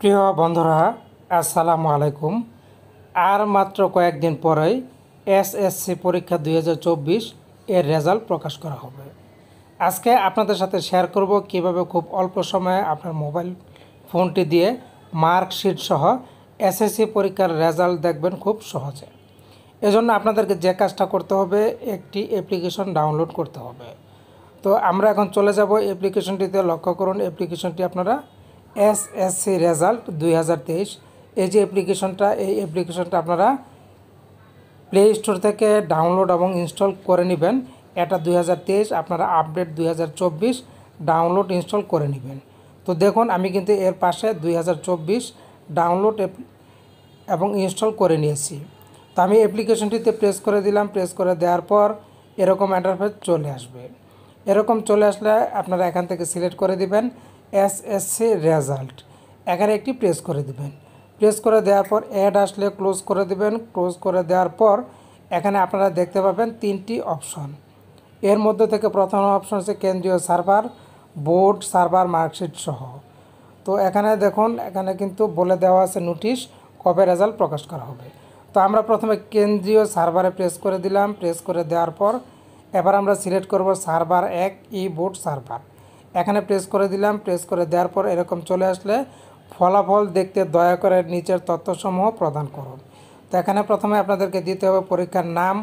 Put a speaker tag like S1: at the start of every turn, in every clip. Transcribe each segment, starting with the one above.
S1: প্রিয় বন্ধুরা আসসালামু আলাইকুম আর মাত্র কয়েকদিন পরেই এসএসসি পরীক্ষা দুই এর রেজাল্ট প্রকাশ করা হবে আজকে আপনাদের সাথে শেয়ার করব কিভাবে খুব অল্প সময়ে আপনার মোবাইল ফোনটি দিয়ে মার্কশিট সহ এসএসসি পরীক্ষার রেজাল্ট দেখবেন খুব সহজে এজন্য আপনাদেরকে যে কাজটা করতে হবে একটি অ্যাপ্লিকেশন ডাউনলোড করতে হবে তো আমরা এখন চলে যাব অ্যাপ্লিকেশনটিতে লক্ষ্য করুন অ্যাপ্লিকেশনটি আপনারা এসএসসি রেজাল্ট দুই এই যে অ্যাপ্লিকেশনটা এই অ্যাপ্লিকেশনটা আপনারা প্লে স্টোর থেকে ডাউনলোড এবং ইনস্টল করে নেবেন এটা দুই আপনারা আপডেট দুই ডাউনলোড ইনস্টল করে নেবেন তো দেখুন আমি কিন্তু এর পাশে দুই ডাউনলোড এবং ইনস্টল করে নিয়েছি তো আমি অ্যাপ্লিকেশনটিতে প্রেস করে দিলাম প্রেস করে দেওয়ার পর এরকম ইন্টারফেস চলে আসবে এরকম চলে আসলে আপনারা এখান থেকে সিলেক্ট করে দেবেন এস এস সি রেজাল্ট এখানে একটি প্রেস করে দেবেন প্রেস করে দেওয়ার পর অ্যাড আসলে ক্লোজ করে দেবেন ক্লোজ করে দেওয়ার পর এখানে আপনারা দেখতে পাবেন তিনটি অপশন এর মধ্যে থেকে প্রথম অপশন হচ্ছে কেন্দ্রীয় সার্ভার বোর্ড সার্ভার মার্কশিট সহ তো এখানে দেখুন এখানে কিন্তু বলে দেওয়া আছে নোটিশ কবে রেজাল্ট প্রকাশ করা হবে তো আমরা প্রথমে কেন্দ্রীয় সার্ভারে প্রেস করে দিলাম প্রেস করে দেওয়ার পর এবার আমরা সিলেক্ট করব সার্ভার এক ই বোর্ড সার্ভার এখানে প্রেস করে দিলাম প্রেস করে দেওয়ার পর এরকম চলে আসলে ফলাফল দেখতে দয়া করে নিচের তথ্যসমূহ প্রদান করুন তো এখানে প্রথমে আপনাদেরকে দিতে হবে পরীক্ষার নাম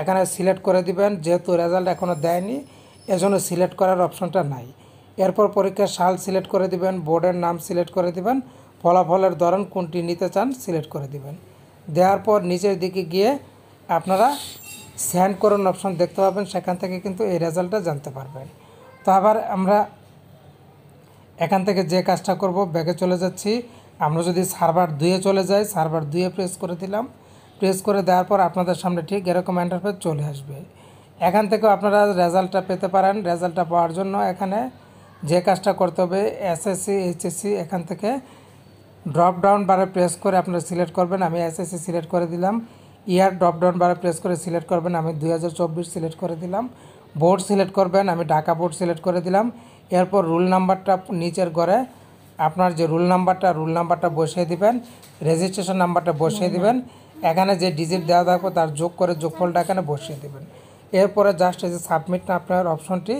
S1: এখানে সিলেক্ট করে দিবেন যেহেতু রেজাল্ট এখনও দেয়নি এজন্য সিলেক্ট করার অপশনটা নাই এরপর পরীক্ষার সাল সিলেক্ট করে দিবেন বোর্ডের নাম সিলেক্ট করে দিবেন ফলাফলের ধরন কোনটি নিতে চান সিলেক্ট করে দিবেন দেওয়ার পর নিচের দিকে গিয়ে আপনারা সেন্ড করুন অপশন দেখতে পাবেন সেখান থেকে কিন্তু এই রেজাল্টটা জানতে পারবেন তো আবার আমরা এখান থেকে যে কাজটা করব ব্যাগে চলে যাচ্ছি আমরা যদি সার্ভার দুয়ে চলে যাই সার্ভার দুয়ে প্রেস করে দিলাম প্রেস করে দেওয়ার পর আপনাদের সামনে ঠিক এরকম ইন্টারফেস চলে আসবে এখান থেকেও আপনারা রেজাল্টটা পেতে পারেন রেজাল্টটা পাওয়ার জন্য এখানে যে কাজটা করতে হবে এসএসসি এইচএসসি এখান থেকে ড্রপ ডাউন বারে প্রেস করে আপনারা সিলেক্ট করবেন আমি এসএসসি সিলেক্ট করে দিলাম ইয়ার ড্রপ ডাউন বারে প্রেস করে সিলেক্ট করবেন আমি দুই সিলেক্ট করে দিলাম বোর্ড সিলেক্ট করবেন আমি ঢাকা বোর্ড সিলেক্ট করে দিলাম এরপর রুল নাম্বারটা নিচের ঘরে আপনার যে রুল নাম্বারটা রুল নাম্বারটা বসিয়ে দিবেন রেজিস্ট্রেশন নাম্বারটা বসিয়ে দিবেন এখানে যে ডিজিট দেওয়া থাকবে তার যোগ করে যোগফলটা এখানে বসিয়ে দেবেন এরপরে জাস্ট এই যে সাবমিট আপনার অপশনটি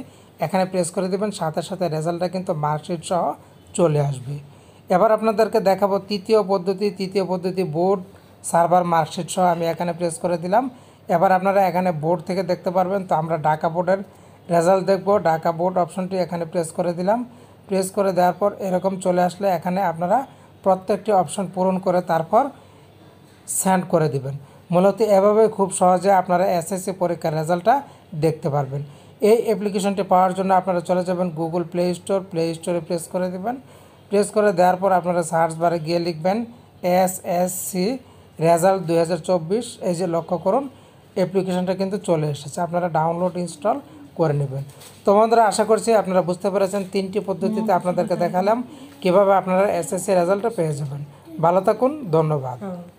S1: এখানে প্রেস করে দিবেন সাথে সাথে রেজাল্টটা কিন্তু মার্কশিট সহ চলে আসবে এবার আপনাদেরকে দেখাবো তৃতীয় পদ্ধতি তৃতীয় পদ্ধতি বোর্ড সার্ভার মার্কশিট সহ আমি এখানে প্রেস করে দিলাম এবার আপনারা এখানে বোর্ড থেকে দেখতে পারবেন তো আমরা ঢাকা বোর্ডের রেজাল্ট দেখব ঢাকা বোর্ড অপশনটি এখানে প্রেস করে দিলাম প্রেস করে দেওয়ার পর এরকম চলে আসলে এখানে আপনারা প্রত্যেকটি অপশন পূরণ করে তারপর সেন্ড করে দিবেন মূলত এভাবে খুব সহজে আপনারা এসএসসি পরীক্ষার রেজাল্টটা দেখতে পারবেন এই অ্যাপ্লিকেশনটি পাওয়ার জন্য আপনারা চলে যাবেন গুগল প্লে স্টোর প্লে স্টোরে প্রেস করে দেবেন প্রেস করে দেওয়ার পর আপনারা সার্চ বারে গিয়ে লিখবেন এস এস সি রেজাল্ট চব্বিশ এই যে লক্ষ্য করুন অ্যাপ্লিকেশনটা কিন্তু চলে এসেছে আপনারা ডাউনলোড ইনস্টল করে নেবেন তো বন্ধুরা আশা করছি আপনারা বুঝতে পেরেছেন তিনটি পদ্ধতিতে আপনাদেরকে দেখালাম কীভাবে আপনারা এসএসসি রেজাল্টটা পেয়ে যাবেন ভালো থাকুন ধন্যবাদ হ্যাঁ।